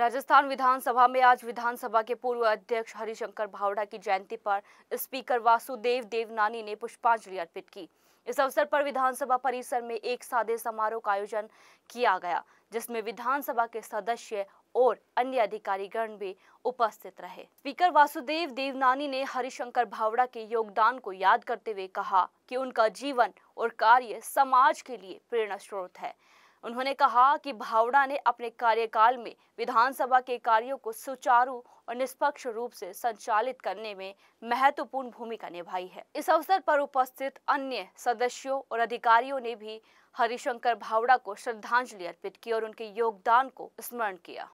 राजस्थान विधानसभा में आज विधानसभा के पूर्व अध्यक्ष हरिशंकर भावड़ा की जयंती पर स्पीकर वासुदेव देवनानी ने पुष्पांजलि अर्पित की इस अवसर पर विधानसभा परिसर में एक सादे समारोह का आयोजन किया गया जिसमें विधानसभा के सदस्य और अन्य अधिकारीगण भी उपस्थित रहे स्पीकर वासुदेव देवनानी ने हरिशंकर भावड़ा के योगदान को याद करते हुए कहा कि उनका जीवन और कार्य समाज के लिए प्रेरणा स्रोत है उन्होंने कहा कि भावड़ा ने अपने कार्यकाल में विधानसभा के कार्यों को सुचारू और निष्पक्ष रूप से संचालित करने में महत्वपूर्ण भूमिका निभाई है इस अवसर पर उपस्थित अन्य सदस्यों और अधिकारियों ने भी हरिशंकर भावड़ा को श्रद्धांजलि अर्पित की और उनके योगदान को स्मरण किया